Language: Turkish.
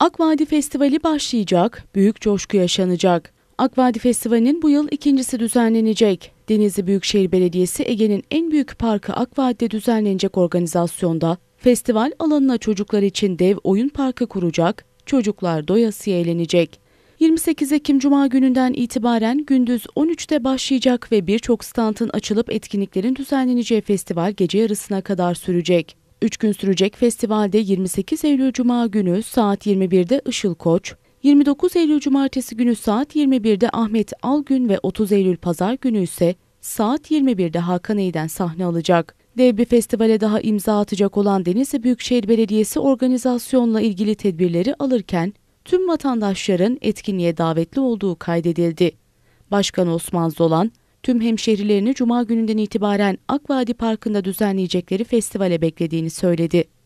Akvadi Festivali başlayacak, büyük coşku yaşanacak. Akvadi Festivali'nin bu yıl ikincisi düzenlenecek. Denizli Büyükşehir Belediyesi Ege'nin en büyük parkı Akvadi'de düzenlenecek organizasyonda festival alanına çocuklar için dev oyun parkı kuracak, çocuklar doyasıya eğlenecek. 28 Ekim Cuma gününden itibaren gündüz 13'te başlayacak ve birçok standın açılıp etkinliklerin düzenleneceği festival gece yarısına kadar sürecek. 3 gün sürecek festivalde 28 Eylül Cuma günü saat 21'de Işıl Koç, 29 Eylül Cumartesi günü saat 21'de Ahmet Algün ve 30 Eylül Pazar günü ise saat 21'de Hakan Eğden sahne alacak. Dev bir festivale daha imza atacak olan Denizli Büyükşehir Belediyesi organizasyonla ilgili tedbirleri alırken tüm vatandaşların etkinliğe davetli olduğu kaydedildi. Başkan Osman Zolan, tüm hemşerilerini Cuma gününden itibaren Akvadi Parkı'nda düzenleyecekleri festivale beklediğini söyledi.